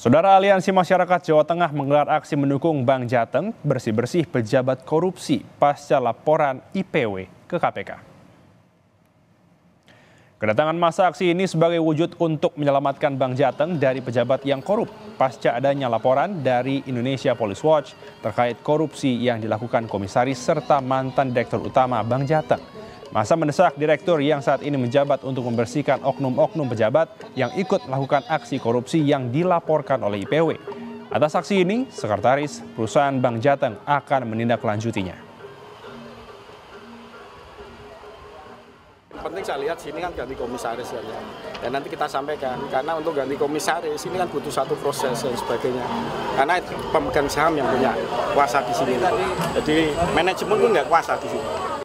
Saudara Aliansi Masyarakat Jawa Tengah menggelar aksi mendukung Bank Jateng bersih-bersih pejabat korupsi pasca laporan IPW ke KPK. Kedatangan masa aksi ini sebagai wujud untuk menyelamatkan Bank Jateng dari pejabat yang korup pasca adanya laporan dari Indonesia Police Watch terkait korupsi yang dilakukan komisaris serta mantan direktur utama Bank Jateng. Masa mendesak direktur yang saat ini menjabat untuk membersihkan oknum-oknum pejabat yang ikut melakukan aksi korupsi yang dilaporkan oleh IPW. Atas aksi ini, sekretaris perusahaan Bank Jateng akan menindaklanjutinya. penting saya lihat sini kan ganti komisaris kan ya. Dan nanti kita sampaikan karena untuk ganti komisaris ini kan butuh satu proses dan sebagainya. Karena pemegang saham yang punya kuasa di sini. Jadi manajemen pun nggak kuasa di sini.